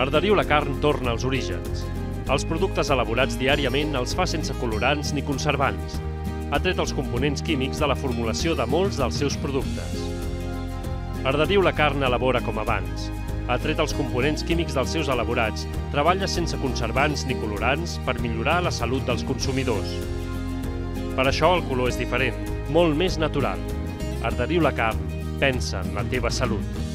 Arderiu la carn torna als orígens. Els productes elaborats diàriament els fa sense colorants ni conservants. Ha tret els components químics de la formulació de molts dels seus productes. Arderiu la carn elabora com abans. Ha tret els components químics dels seus elaborats, treballa sense conservants ni colorants per millorar la salut dels consumidors. Per això el color és diferent, molt més natural. Arderiu la carn, pensa en la teva salut.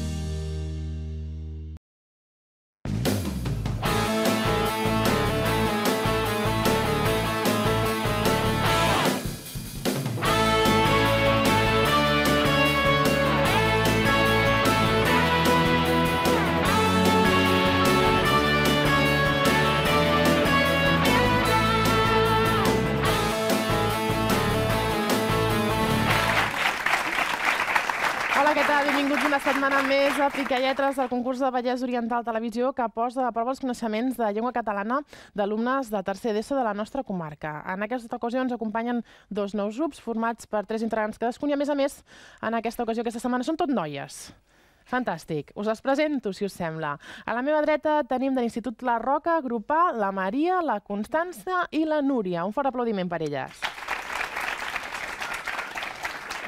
benvinguts una setmana més a Pica Lletres del concurs de Vallès Oriental Televisió que posa a prova els coneixements de llengua catalana d'alumnes de tercer d'ESO de la nostra comarca. En aquesta ocasió ens acompanyen dos nous grups formats per tres integrants cadascun i a més a més en aquesta ocasió aquesta setmana són tot noies. Fantàstic. Us les presento, si us sembla. A la meva dreta tenim de l'Institut La Roca, Grupà, la Maria, la Constança i la Núria. Un fort aplaudiment per elles. Aplausos.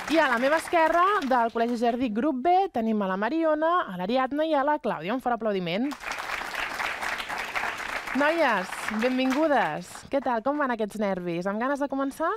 I a la meva esquerra, del Col·legi Jardí Grup B, tenim a la Mariona, a l'Ariadna i a la Clàudia. Un fort aplaudiment. Noies, benvingudes. Què tal? Com van aquests nervis? Amb ganes de començar?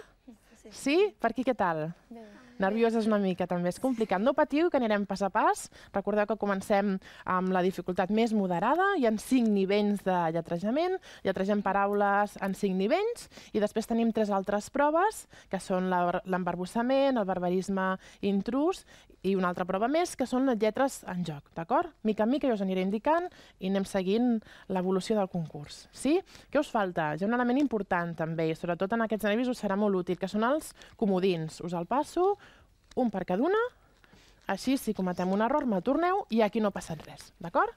Sí? Per aquí què tal? Bé nervioses una mica també és complicat. No patiu, que anirem pas a pas. Recordeu que comencem amb la dificultat més moderada. Hi ha cinc nivells de lletrejament. Lletregem paraules en cinc nivells i després tenim tres altres proves, que són l'embarbussament, el barbarisme intrus i una altra prova més, que són les lletres en joc, d'acord? Mica en mica jo us aniré indicant i anem seguint l'evolució del concurs, sí? Què us falta? Hi ha un element important també, i sobretot en aquests nervis us serà molt útil, que són els comodins. Us el passo, un per cada una. Així, si cometem un error, me'l torneu i aquí no ha passat res, d'acord?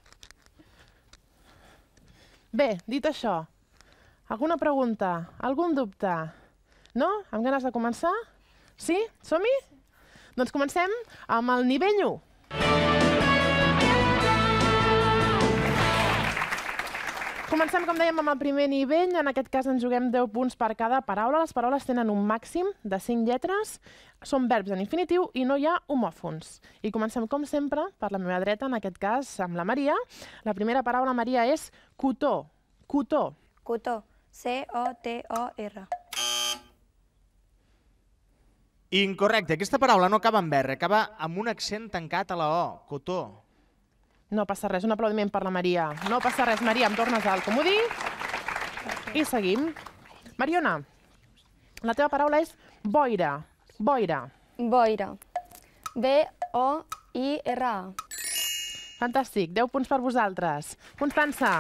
Bé, dit això, alguna pregunta? Algun dubte? No? Amb ganes de començar? Sí? Som-hi? Doncs comencem amb el nivell 1. Comencem, com dèiem, amb el primer nivell. En aquest cas ens juguem 10 punts per cada paraula. Les paraules tenen un màxim de 5 lletres, són verbs en infinitiu i no hi ha homòfons. I comencem, com sempre, per la meva dreta, en aquest cas amb la Maria. La primera paraula, Maria, és cotó. Cotó. Cotó. C-O-T-O-R. Incorrecte. Aquesta paraula no acaba en R, acaba amb un accent tancat a la O. Cotó. No passa res, un aplaudiment per la Maria. No passa res, Maria, em tornes al comodí. I seguim. Mariona, la teva paraula és boira. Boira. Boira. B-O-I-R-A. Fantàstic, 10 punts per vosaltres. Constança,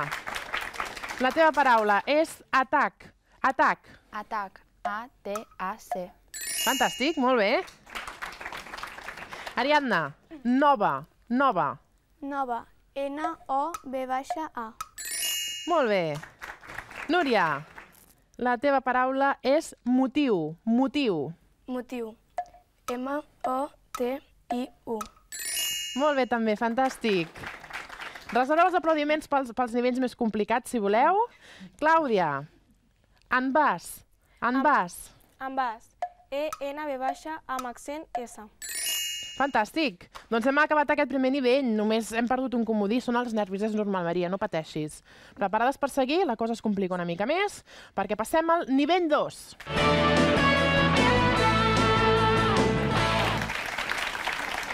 la teva paraula és atac. Atac. Atac. A-T-A-C. Fantàstic, molt bé. Ariadna, nova, nova. Nova, N-O-V-A. Molt bé. Núria, la teva paraula és motiu, motiu. Motiu, M-O-T-I-U. Molt bé, també, fantàstic. Reserveu els aplaudiments pels, pels nivells més complicats, si voleu. Clàudia, en vas, en vas. En vas, E-N-V a amb accent S. Fantàstic. Doncs hem acabat aquest primer nivell, només hem perdut un comodí, són els nervis, és normal, Maria, no pateixis. Preparades per seguir? La cosa es complica una mica més, perquè passem al nivell 2.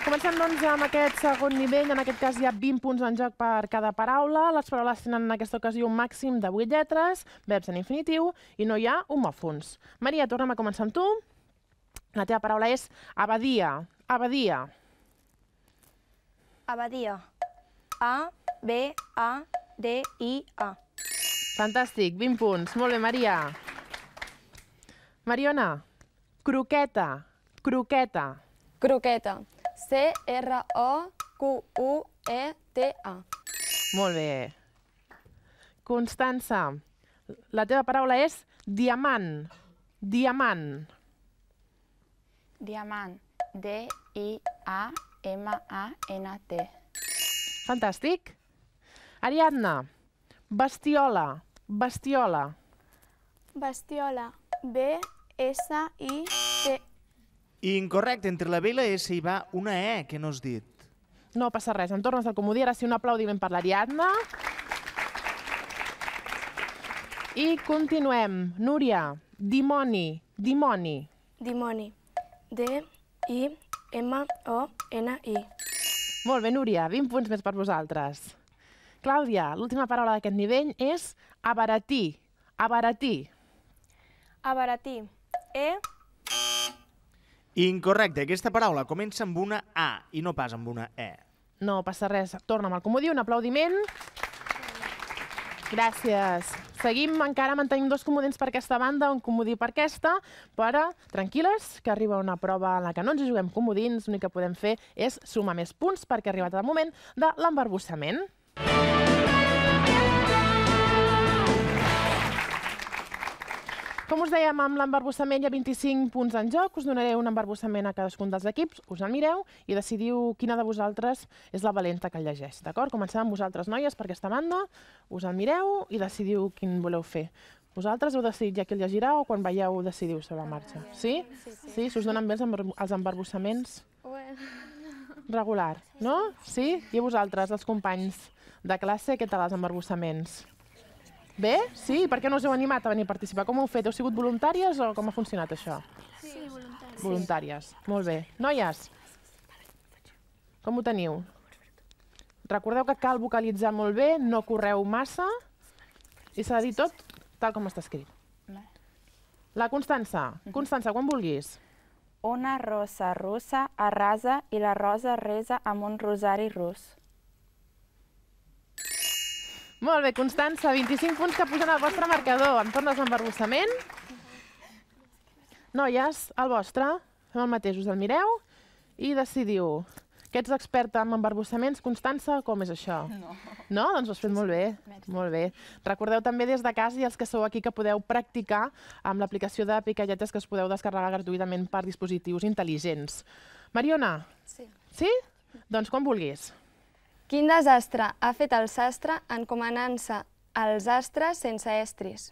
Comencem, doncs, amb aquest segon nivell. En aquest cas hi ha 20 punts en joc per cada paraula. Les paraules tenen en aquesta ocasió un màxim de 8 lletres, verbs en infinitiu, i no hi ha homòfons. Maria, torna'm a començar amb tu. La teva paraula és abadia. Abadia. Abadia. A, B, A, D, I, A. Fantàstic, 20 punts. Molt bé, Maria. Mariona, croqueta, croqueta. Croqueta. C-R-O-Q-U-E-T-A. Molt bé. Constança, la teva paraula és diamant. Diamant. Diamant. D-I-A-M-A-N-T. Fantàstic. Ariadna, bestiola, bestiola. Bestiola, B-S-I-T. Incorrecte, entre la B i la S hi va una E, que no has dit. No passa res, em tornes al comodí, ara sí un aplaudiment per l'Ariadna. I continuem. Núria, dimoni, dimoni. Dimoni. D, i-M-O-N-I. Molt bé, Núria, 20 punts més per vosaltres. Clàudia, l'última paraula d'aquest nivell és abaratí. Abaratí. Abaratí. E... Incorrecte. Aquesta paraula comença amb una A i no pas amb una E. No passa res. Torna'm al comodí, un aplaudiment. Gràcies. Seguim encara mantenim dos comodins per aquesta banda, un comodí per aquesta, però tranquil·les, que arriba una prova en la que no ens juguem comodins, l'únic que podem fer és sumar més punts perquè ha arribat el moment de l'embarbussament. Música Com us dèiem, amb l'embarbussament hi ha 25 punts en joc. Us donaré un embarbussament a cadascun dels equips, us el mireu i decidiu quina de vosaltres és la valenta que llegeix. D'acord? Comencem amb vosaltres, noies, per aquesta banda. Us el mireu i decidiu quin voleu fer. Vosaltres heu decidit ja qui el llegirà o quan veieu decidiu sobre la marxa? Sí? Sí, sí. sí? Si us donen bé els embarbussaments? Regular, no? Sí? I vosaltres, els companys de classe, què tal els embarbussaments? Bé? Sí? per què no us heu animat a venir a participar? Com ho heu fet? Heu sigut voluntàries o com ha funcionat això? Sí, voluntàries. Voluntàries. Molt bé. Noies, com ho teniu? Recordeu que cal vocalitzar molt bé, no correu massa i s'ha de dir tot tal com està escrit. La Constança. Mhm. Constança, quan vulguis. Una rosa russa arrasa i la rosa resa amb un rosari rus. Molt bé, Constança, 25 punts que pugen al vostre marcador. Em tornes amb Noies, el vostre, fem el mateix, us el mireu i decidiu. Que ets experta en embarbussaments, Constança, com és això? No. No? Doncs ho has fet molt bé. Molt bé. Recordeu també des de casa i els que sou aquí que podeu practicar amb l'aplicació de picalletes que us podeu descarregar gratuïtament per dispositius intel·ligents. Mariona? Sí. Sí? Doncs quan vulguis. Quin desastre ha fet el sastre encomanant-se als astres sense estris?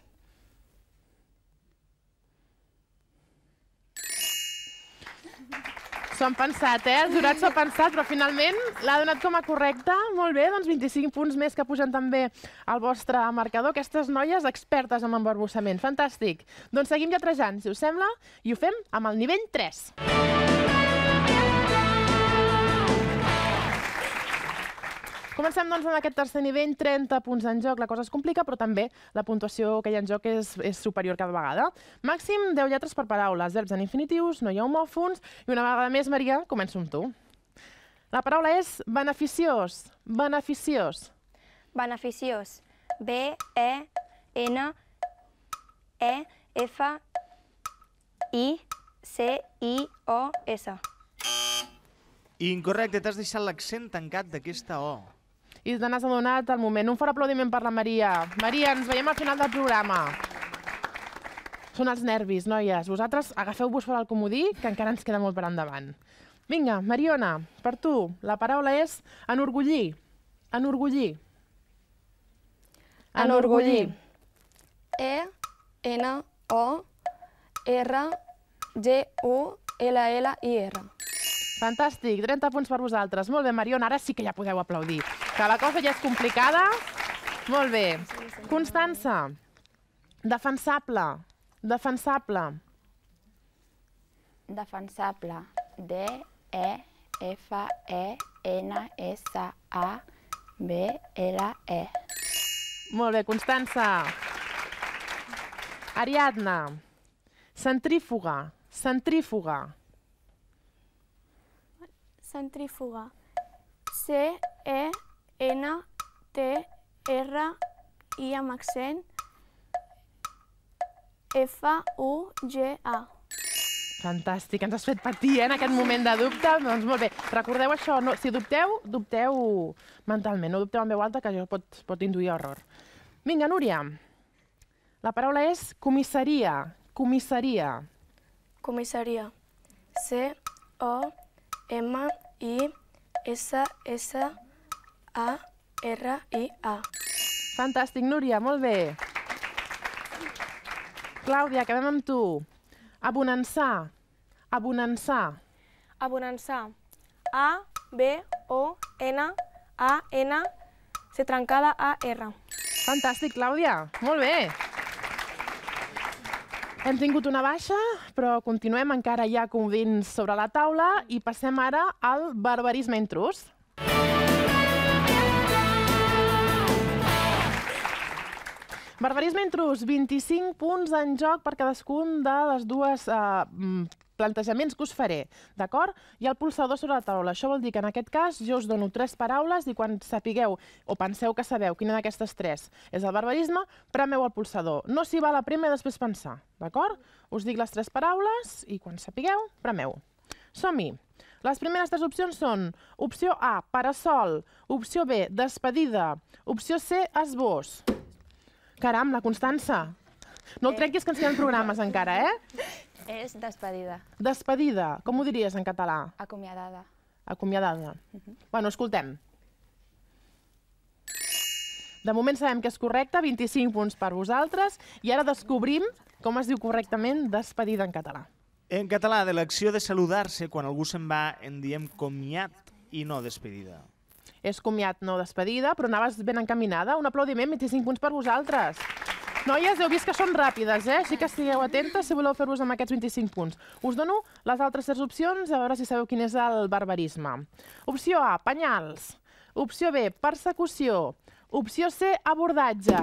S'ho han pensat, eh? El jurat s'ho ha pensat, però finalment l'ha donat com a correcta. Molt bé, doncs 25 punts més que pugen també al vostre marcador. Aquestes noies expertes en embarbussament. Fantàstic. Doncs seguim lletrejant, si us sembla, i ho fem amb el nivell 3. Música Comencem doncs, amb aquest tercer nivell, 30 punts en joc. La cosa es complica, però també la puntuació que hi ha en joc és, és superior cada vegada. Màxim, 10 lletres per paraula, els verbs en infinitius, no hi ha homòfons, i una vegada més, Maria, començo amb tu. La paraula és beneficiós, beneficiós. Beneficiós, B-E-N-E-F-I-C-I-O-S. Incorrecte, t'has deixat l'accent tancat d'aquesta O i te n'has adonat al moment. Un fort aplaudiment per la Maria. Maria, ens veiem al final del programa. Són els nervis, noies. Vosaltres agafeu-vos fora el comodí, que encara ens queda molt per endavant. Vinga, Mariona, per tu, la paraula és enorgullir. Enorgullir. Enorgullir. E-N-O-R-G-U-L-L-I-R. Fantàstic, 30 punts per vosaltres. Molt bé, Mariona, ara sí que ja podeu aplaudir que la cosa ja és complicada. Molt bé. Constança, defensable, defensable. Defensable. D, E, F, E, N, S, A, B, L, E. Molt bé, Constança. Ariadna, centrífuga, centrífuga. Centrífuga. C, E, N, T, R, I amb accent, F, U, G, A. Fantàstic, ens has fet patir eh, en aquest moment de dubte. Doncs molt bé, recordeu això, no, si dubteu, dubteu mentalment, no dubteu amb veu alta, que això pot, pot induir error. Vinga, Núria, la paraula és comissaria, comissaria. Comissaria. C-O-M-I-S-S-A-R-I-A. A-R-I-A. E, Fantàstic, Núria, molt bé. Clàudia, acabem amb tu. Abonançar. Abonançar. Abonançar. A, B, O, N, A, N, C trencada, A, R. Fantàstic, Clàudia. Molt bé. Hem tingut una baixa, però continuem, encara ja convins sobre la taula i passem ara al barbarisme intrus. Barbarisme intrus, 25 punts en joc per cadascun de les dues eh, plantejaments que us faré, d'acord? Hi ha el pulsador sobre la taula. Això vol dir que en aquest cas jo us dono tres paraules i quan sapigueu o penseu que sabeu quina d'aquestes tres és el barbarisme, premeu el pulsador. No s'hi va la primera i després pensar, d'acord? Us dic les tres paraules i quan sapigueu, premeu. Som-hi. Les primeres tres opcions són opció A, parasol, opció B, despedida, opció C, esbós. Caram, la Constança. No el eh. trenquis, que ens queden programes encara, eh? És despedida. Despedida. Com ho diries en català? Acomiadada. Acomiadada. Mhm. Bueno, escoltem. De moment sabem que és correcte, 25 punts per vosaltres, i ara descobrim com es diu correctament despedida en català. En català, de l'acció de saludar-se quan algú se'n va, en diem comiat i no despedida. És comiat, no despedida, però anaves ben encaminada. Un aplaudiment, 25 punts per vosaltres. Noies, heu vist que són ràpides, eh? Així que estigueu atentes si voleu fer-vos amb aquests 25 punts. Us dono les altres tres opcions, a veure si sabeu quin és el barbarisme. Opció A, penyals. Opció B, persecució. Opció C, abordatge.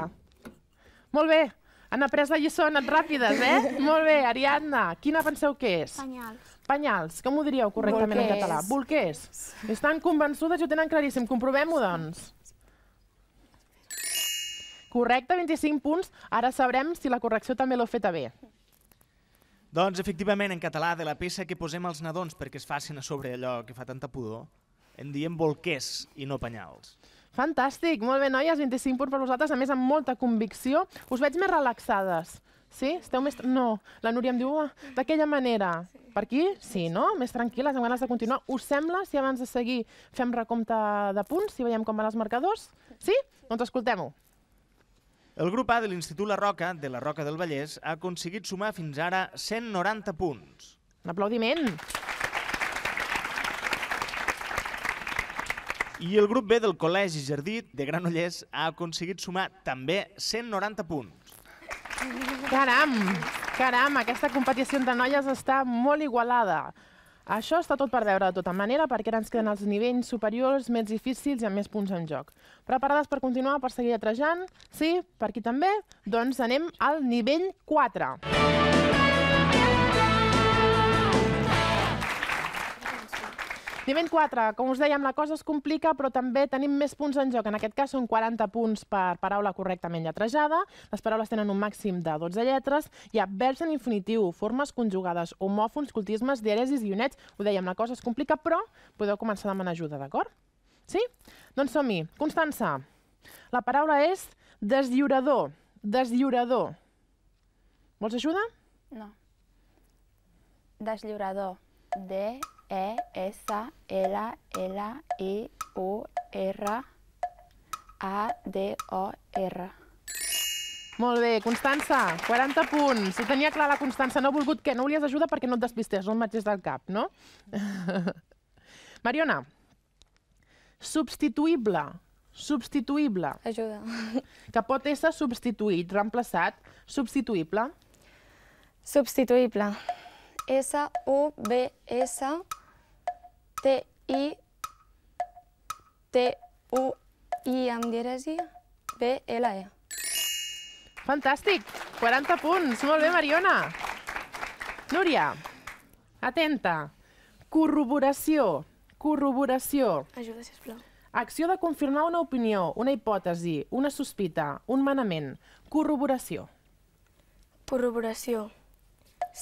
Molt bé, han après la lliçó, han anat ràpides, eh? Molt bé, Ariadna, quina penseu que és? Penyals. Panyals, com ho diríeu correctament en català? Bolquers. Estan convençudes i ho tenen claríssim. Comprovem-ho, doncs. Correcte, 25 punts. Ara sabrem si la correcció també l'heu feta bé. Doncs, efectivament, en català, de la peça que posem als nadons perquè es facin a sobre allò que fa tanta pudor, en diem bolquers i no panyals. Fantàstic, molt bé, noies, 25 punts per vosaltres, a més amb molta convicció. Us veig més relaxades. Sí? Esteu més... No, la Núria em diu ah, d'aquella manera. Per aquí? Sí, no? Més tranquil·les, amb ganes de continuar. Us sembla, si abans de seguir fem recompte de punts, si veiem com van els marcadors? Sí? sí. Doncs escoltem-ho. El grup A de l'Institut La Roca, de la Roca del Vallès, ha aconseguit sumar fins ara 190 punts. Un aplaudiment. I el grup B del Col·legi Jardí de Granollers ha aconseguit sumar també 190 punts. Caram, caram, aquesta competició entre noies està molt igualada. Això està tot per veure de tota manera, perquè ara ens queden els nivells superiors més difícils i amb més punts en joc. Preparades per continuar, per seguir atrejant? Sí? Per aquí també? Doncs anem al nivell 4. Nivell 4, com us dèiem, la cosa es complica, però també tenim més punts en joc. En aquest cas són 40 punts per paraula correctament lletrejada. Les paraules tenen un màxim de 12 lletres. Hi ha verbs en infinitiu, formes conjugades, homòfons, cultismes, i guionets. Ho dèiem, la cosa es complica, però podeu començar a demanar ajuda, d'acord? Sí? Doncs som-hi. Constança, la paraula és deslliurador. Deslliurador. Vols ajuda? No. Deslliurador. De E, S, L, L, I, e, U, R, A, D, O, R. Molt bé, Constança, 40 punts. Si tenia clar la Constança, no ha volgut que no volies ajuda perquè no et despistés, no et matxés del cap, no? Mariona, substituïble, substituïble. Ajuda. Que pot ésser substituït, reemplaçat, substituïble. Substituïble. S-U-B-S-T-U-I-B-L-E. T-I, T-U-I amb dièresi, B-L-E. Fantàstic! 40 punts. Molt bé, Mariona. Núria, atenta. Corroboració. Corroboració. Ajuda, sisplau. Acció de confirmar una opinió, una hipòtesi, una sospita, un manament. Corroboració. Corroboració.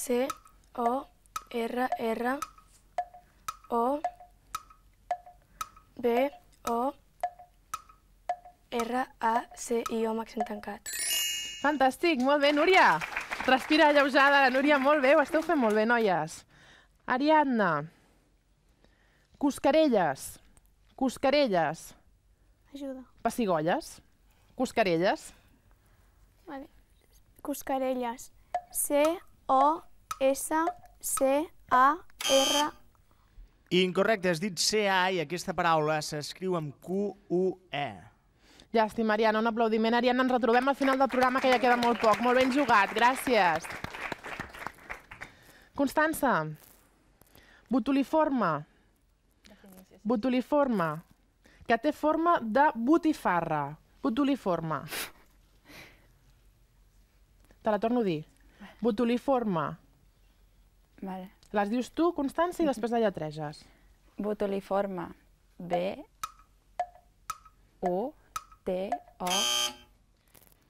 C-O-R-R-O... -R -R -O B, O, R, A, C, I, O, accent tancat. Fantàstic, molt bé, Núria. Respira lleujada, Núria, molt bé, ho esteu fent molt bé, noies. Ariadna. Cuscarelles. Cuscarelles. Ajuda. Pessigolles. Cuscarelles. Vale. Cuscarelles. c o s c a r A. Incorrecte, has dit CA i aquesta paraula s'escriu amb Q-U-E. Llàstima, Ariadna, un aplaudiment. Ariadna, ens retrobem al final del programa, que ja queda molt poc. Molt ben jugat, gràcies. Constança, botuliforme. Botuliforme, que té forma de botifarra. Botuliforme. Te la torno a dir. Botuliforme. Vale. Les dius tu, Constància, i mhm. després la lletreges. Botuliforme. B, U, T, O...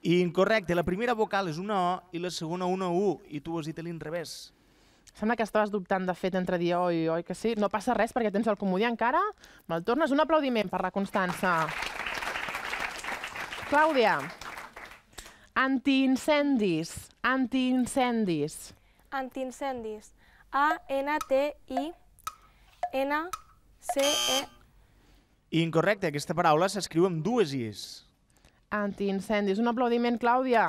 Incorrecte, la primera vocal és una O i la segona una U, i tu ho has dit a l'inrevés. Sembla que estaves dubtant, de fet, entre dir oi, oi que sí. No passa res perquè tens el comodí encara. Me'l tornes. Un aplaudiment per la Constança. Clàudia. Antiincendis. Antiincendis. Antiincendis. A-N-T-I-N-C-E. Incorrecte, aquesta paraula s'escriu amb dues is. Antiincendis. Un aplaudiment, Clàudia.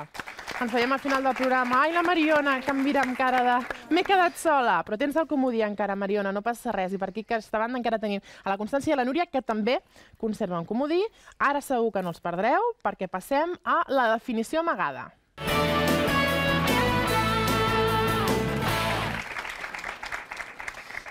Ens veiem al final del programa. Ai, la Mariona, que em mira amb cara de... M'he quedat sola, però tens el comodí encara, Mariona, no passa res. I per aquí, que aquesta banda, encara tenim a la Constància i a la Núria, que també conserven comodí. Ara segur que no els perdreu, perquè passem a la definició amagada.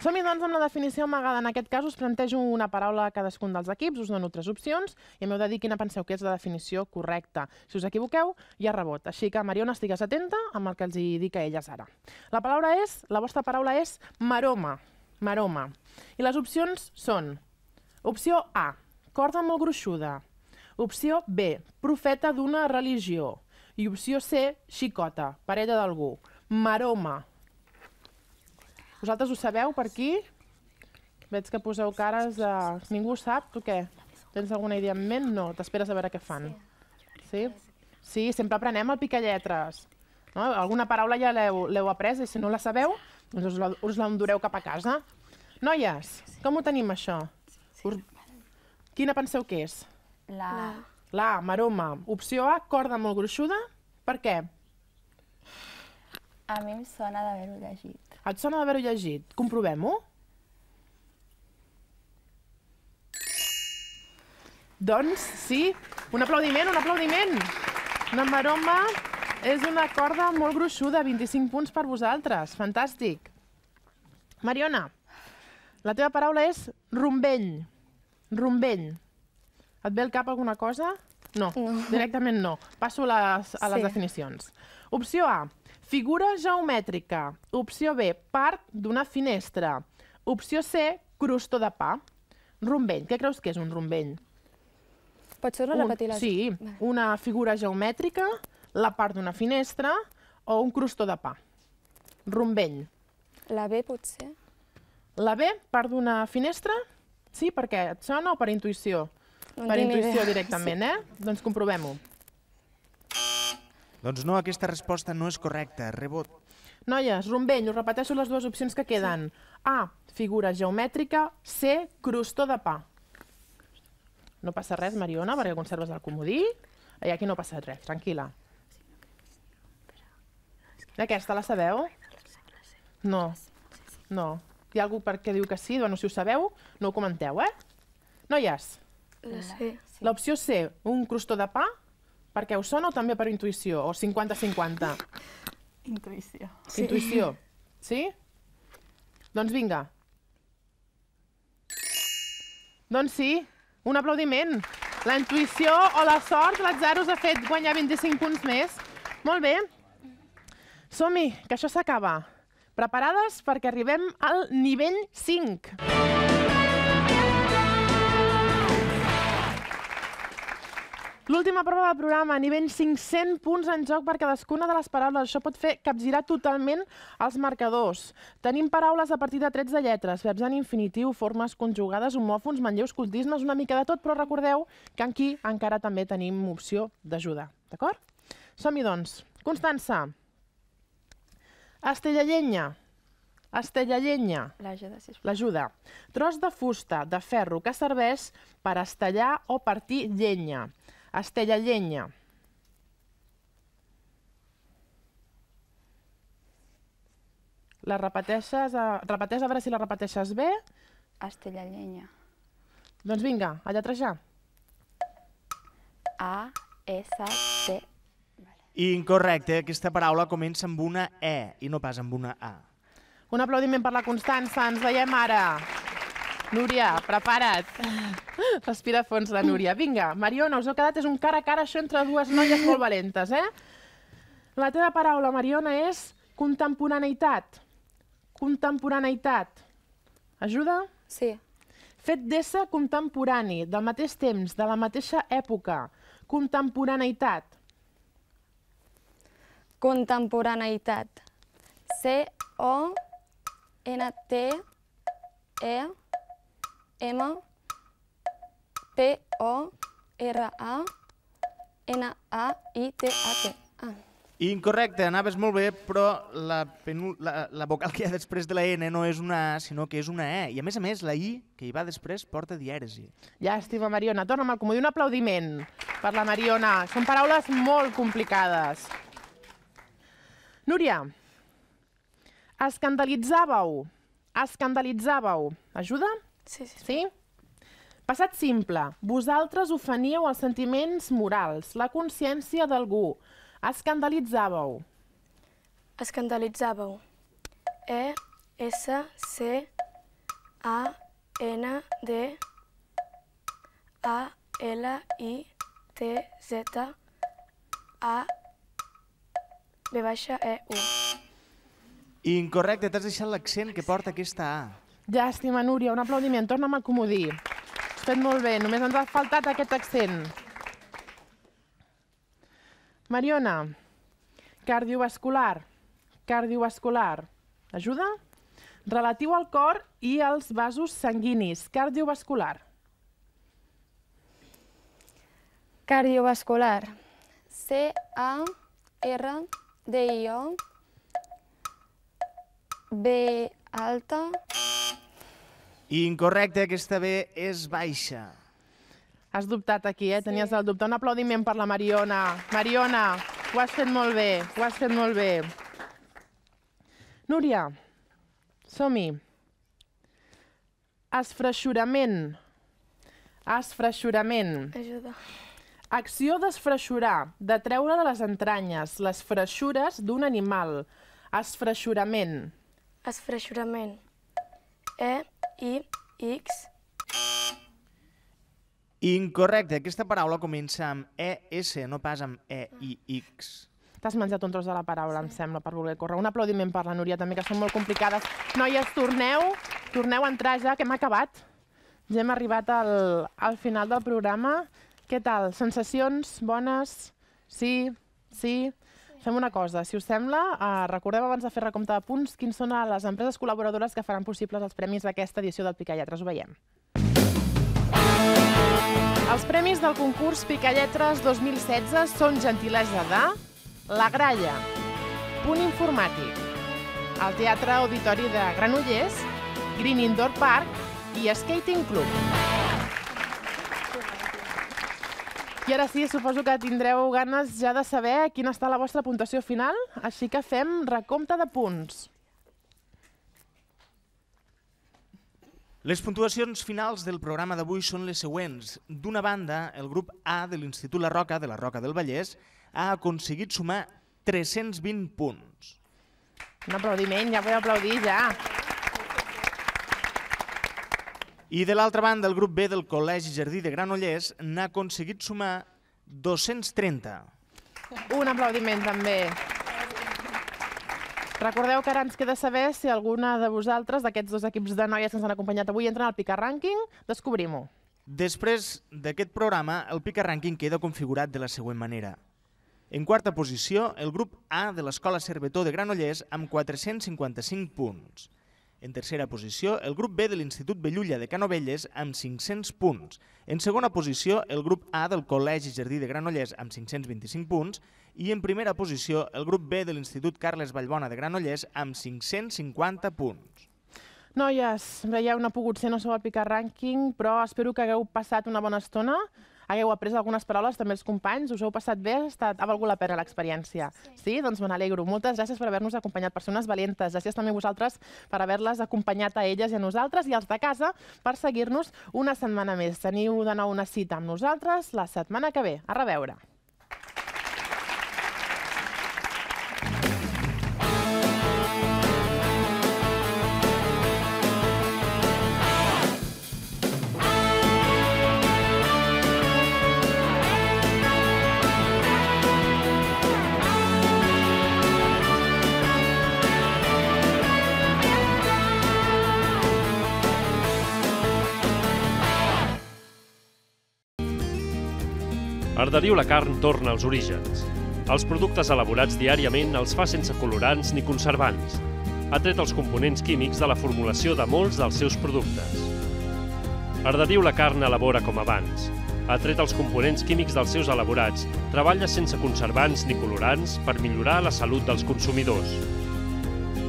Som-hi, doncs, amb la definició amagada. En aquest cas us plantejo una paraula a cadascun dels equips, us dono tres opcions i m'heu de dir quina penseu que és la definició correcta. Si us equivoqueu, hi ha rebot. Així que, Mariona, estigues atenta amb el que els hi dic a elles ara. La paraula és, la vostra paraula és maroma. Maroma. I les opcions són opció A, corda molt gruixuda. Opció B, profeta d'una religió. I opció C, xicota, parella d'algú. Maroma, vosaltres ho sabeu per aquí? Veig que poseu cares de... Ningú ho sap, tu què? Tens alguna idea en ment? No, t'esperes a veure què fan. Sí? Sí, sempre aprenem el picalletres. No? Alguna paraula ja l'heu après i si no la sabeu, doncs us l'endureu cap a casa. Noies, com ho tenim això? Us... Quina penseu que és? La. La, maroma. Opció A, corda molt gruixuda. Per què? A mi em sona d'haver-ho llegit. Et sona d'haver-ho llegit. Comprovem-ho? Doncs sí, un aplaudiment, un aplaudiment. Una maroma és una corda molt gruixuda, 25 punts per vosaltres. Fantàstic. Mariona, la teva paraula és rumbell. Rumbell. Et ve al cap alguna cosa? No, directament no. Passo a les, a les sí. definicions. Opció A, figura geomètrica. Opció B, part d'una finestra. Opció C, crustó de pa. Rombell. Què creus que és un rombell? Pots tornar a repetir les... Sí, una figura geomètrica, la part d'una finestra o un crustó de pa. Rombell. La B, potser? La B, part d'una finestra? Sí, perquè et sona o per intuïció? No per intuïció idea. directament, sí. eh? Doncs comprovem-ho. Doncs no, aquesta resposta no és correcta. Rebot. Noies, rombell, us repeteixo les dues opcions que queden. Sí. A, figura geomètrica. C, crustó de pa. No passa res, Mariona, perquè conserves el comodí. I aquí no passa res, tranquil·la. Aquesta la sabeu? No. No. Hi ha algú què diu que sí? Bueno, si ho sabeu, no ho comenteu, eh? Noies, la C. Sí. L'opció C, un crostó de pa, perquè us sona o també per intuïció? O 50-50? Intuïció. Sí. Intuïció. Sí? Doncs vinga. Doncs sí, un aplaudiment. La intuïció o la sort, l'atzar us ha fet guanyar 25 punts més. Molt bé. Som-hi, que això s'acaba. Preparades perquè arribem al nivell 5. L'última prova del programa, nivell 500 punts en joc per cadascuna de les paraules. Això pot fer capgirar totalment els marcadors. Tenim paraules a partir de 13 lletres, verbs en infinitiu, formes conjugades, homòfons, manlleus, cultismes, una mica de tot, però recordeu que aquí encara també tenim opció d'ajuda. D'acord? Som-hi, doncs. Constança. Estella llenya. L'ajuda. L'ajuda. Tros de fusta, de ferro, que serveix per estellar o partir llenya. Estella Llenya. La repeteixes... A... Repeteix a veure si la repeteixes bé. Estella Llenya. Doncs vinga, a lletrejar. A, S, T. Vale. Incorrecte, aquesta paraula comença amb una E i no pas amb una A. Un aplaudiment per la Constança, ens veiem ara. Núria, prepara't. Respira fons la Núria. Vinga, Mariona, us heu quedat, és un cara a cara això entre dues noies molt valentes, eh? La teva paraula, Mariona, és contemporaneïtat. Contemporaneïtat. Ajuda? Sí. Fet d'ésser contemporani, del mateix temps, de la mateixa època. Contemporaneïtat. Contemporaneïtat. C-O-N-T-E... M, P, O, R, A, N, A, I, T, A, T. Ah. Incorrecte, anaves molt bé, però la, penul, la, la vocal que hi ha després de la N no és una A, sinó que és una E. I a més a més, la I, que hi va després, porta dièresi. Llàstima, Mariona. Torna'm al comodí un aplaudiment per la Mariona. Són paraules molt complicades. Núria, escandalitzàveu. Escandalitzàveu. Ajuda? Sí, sí. Sí? Passat simple, vosaltres ofeníeu els sentiments morals, la consciència d'algú. Escandalitzàveu. Escandalitzàveu. E, S, C, A, N, D, A, L, I, T, Z, A, B, baixa, E, U. Incorrecte, t'has deixat l'accent que porta aquesta A. Llàstima, Núria, un aplaudiment. Torna'm al comodí. Has fet molt bé, només ens ha faltat aquest accent. Mariona, cardiovascular, cardiovascular, ajuda? Relatiu al cor i als vasos sanguinis, cardiovascular. Cardiovascular, C-A-R-D-I-O, B alta, i incorrecte, aquesta B és baixa. Has dubtat aquí, eh? Sí. Tenies el dubte. Un aplaudiment per la Mariona. Mariona, ho has fet molt bé, ho has fet molt bé. Núria, som-hi. Esfreixurament. Esfreixurament. Ajuda. Acció d'esfreixurar, de treure de les entranyes les freixures d'un animal. Esfreixurament. Esfreixurament. Eh? i x Incorrecte. Aquesta paraula comença amb ES, no pas amb E-I-X. T'has menjat un tros de la paraula, sí. em sembla, per voler córrer. Un aplaudiment per la Núria, també, que són molt complicades. Noies, torneu, torneu a entrar ja, que hem acabat. Ja hem arribat al, al final del programa. Què tal? Sensacions bones? Sí? Sí? Fem una cosa, si us sembla, eh, recordem abans de fer recompte de punts quins són les empreses col·laboradores que faran possibles els premis d'aquesta edició del Lletres. Ho veiem. Els premis del concurs Pica Lletres 2016 són gentilesa de La Gralla, Punt Informàtic, el Teatre Auditori de Granollers, Green Indoor Park i Skating Club. I ara sí, suposo que tindreu ganes ja de saber quina està la vostra puntuació final, així que fem recompte de punts. Les puntuacions finals del programa d'avui són les següents. D'una banda, el grup A de l'Institut La Roca, de la Roca del Vallès, ha aconseguit sumar 320 punts. Un aplaudiment, ja podeu aplaudir, ja. I de l'altra banda, el grup B del Col·legi Jardí de Granollers n'ha aconseguit sumar 230. Un aplaudiment també. Recordeu que ara ens queda saber si alguna de vosaltres, d'aquests dos equips de noies que ens han acompanyat avui, entren al Pica Rànquing. Descobrim-ho. Després d'aquest programa, el Pica Rànquing queda configurat de la següent manera. En quarta posició, el grup A de l'Escola Cervetó de Granollers amb 455 punts. En tercera posició, el grup B de l'Institut Bellulla de Canovelles amb 500 punts. En segona posició, el grup A del Col·legi Jardí de Granollers amb 525 punts. I en primera posició, el grup B de l'Institut Carles Vallbona de Granollers amb 550 punts. Noies, veieu, no ha pogut ser no el nostre picar rànquing, però espero que hagueu passat una bona estona hagueu après algunes paraules també els companys, us heu passat bé, ha, estat, ha valgut la pena l'experiència. Sí. sí? Doncs me n'alegro. Moltes gràcies per haver-nos acompanyat, persones valentes. Gràcies també a vosaltres per haver-les acompanyat a elles i a nosaltres i als de casa per seguir-nos una setmana més. Teniu de nou una cita amb nosaltres la setmana que ve. A reveure. Arderiu la carn torna als orígens. Els productes elaborats diàriament els fa sense colorants ni conservants. Ha tret els components químics de la formulació de molts dels seus productes. Arderiu la carn elabora com abans. Ha tret els components químics dels seus elaborats, treballa sense conservants ni colorants per millorar la salut dels consumidors.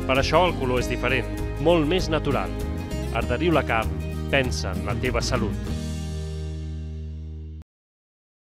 Per això el color és diferent, molt més natural. Arderiu la carn, pensa en la teva salut.